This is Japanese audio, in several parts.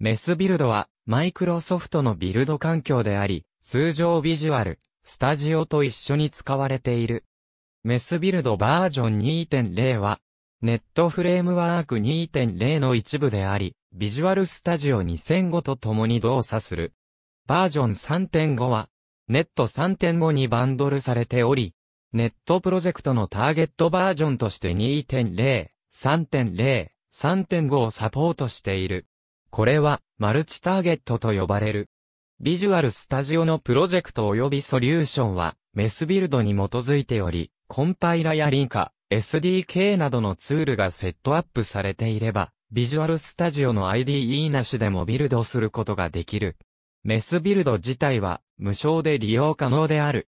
メスビルドは、マイクロソフトのビルド環境であり、通常ビジュアル、スタジオと一緒に使われている。メスビルドバージョン2.0は、ネットフレームワーク2.0の一部であり、ビジュアルスタジオ2005と共に動作する。バージョン3.5は、ネット3.5にバンドルされており、ネットプロジェクトのターゲットバージョンとして2.0、3.0、3.5をサポートしている。これは、マルチターゲットと呼ばれる。ビジュアルスタジオのプロジェクト及びソリューションは、メスビルドに基づいており、コンパイラやリンカ、SDK などのツールがセットアップされていれば、ビジュアルスタジオの IDE なしでもビルドすることができる。メスビルド自体は、無償で利用可能である。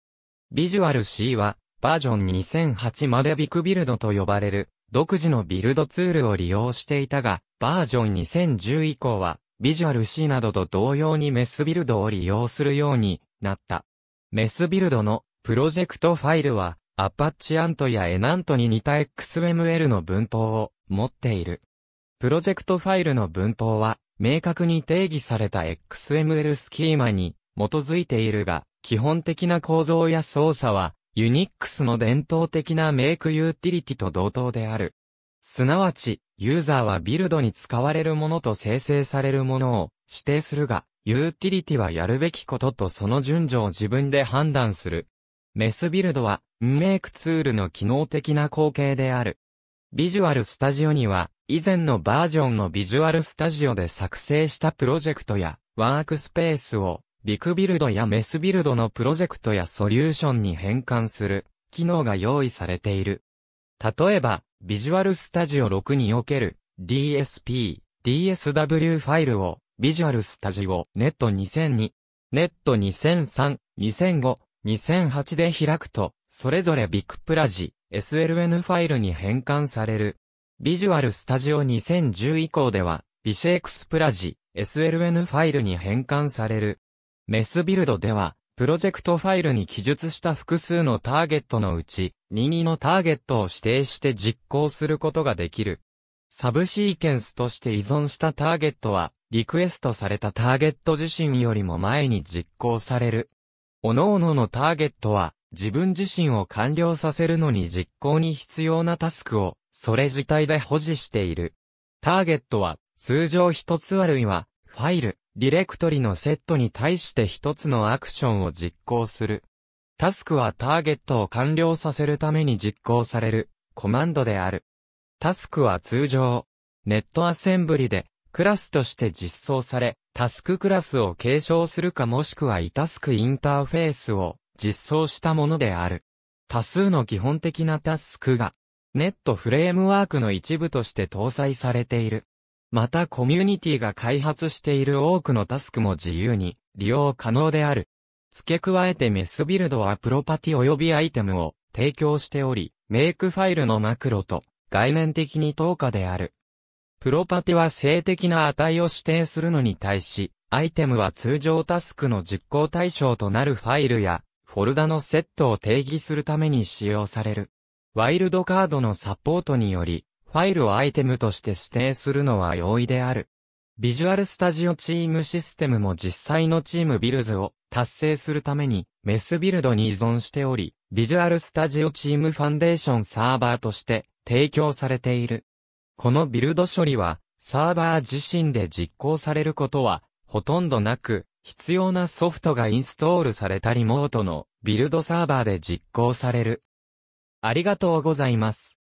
ビジュアル C は、バージョン2008までビクビルドと呼ばれる、独自のビルドツールを利用していたが、バージョン2010以降は、ビジュアル C などと同様にメスビルドを利用するようになった。メスビルドのプロジェクトファイルは、アパッチアントやエナントに似た XML の文法を持っている。プロジェクトファイルの文法は、明確に定義された XML スキーマに基づいているが、基本的な構造や操作はユニックスの伝統的なメイクユーティリティと同等である。すなわち、ユーザーはビルドに使われるものと生成されるものを指定するが、ユーティリティはやるべきこととその順序を自分で判断する。メスビルドは、メイクツールの機能的な光景である。ビジュアルスタジオには、以前のバージョンのビジュアルスタジオで作成したプロジェクトや、ワークスペースをビクビルドやメスビルドのプロジェクトやソリューションに変換する機能が用意されている。例えば、ビジュアルスタジオ6における DSP、DSW ファイルをビジュアルスタジオネット2002、ネット2003、2005、2008で開くと、それぞれビッグプラジ、SLN ファイルに変換される。ビジュアルスタジオ2010以降では、ビシェイクスプラジ、SLN ファイルに変換される。メスビルドでは、プロジェクトファイルに記述した複数のターゲットのうち、任意のターゲットを指定して実行することができる。サブシーケンスとして依存したターゲットは、リクエストされたターゲット自身よりも前に実行される。各々のターゲットは、自分自身を完了させるのに実行に必要なタスクを、それ自体で保持している。ターゲットは、通常一つあるいは、ファイル、ディレクトリのセットに対して一つのアクションを実行する。タスクはターゲットを完了させるために実行されるコマンドである。タスクは通常、ネットアセンブリでクラスとして実装され、タスククラスを継承するかもしくはイタスクインターフェースを実装したものである。多数の基本的なタスクが、ネットフレームワークの一部として搭載されている。またコミュニティが開発している多くのタスクも自由に利用可能である。付け加えてメスビルドはプロパティ及びアイテムを提供しており、メイクファイルのマクロと概念的に等価である。プロパティは性的な値を指定するのに対し、アイテムは通常タスクの実行対象となるファイルやフォルダのセットを定義するために使用される。ワイルドカードのサポートにより、ファイルをアイテムとして指定するのは容易である。ビジュアルスタジオチームシステムも実際のチームビルズを達成するためにメスビルドに依存しており、ビジュアルスタジオチームファンデーションサーバーとして提供されている。このビルド処理はサーバー自身で実行されることはほとんどなく、必要なソフトがインストールされたリモートのビルドサーバーで実行される。ありがとうございます。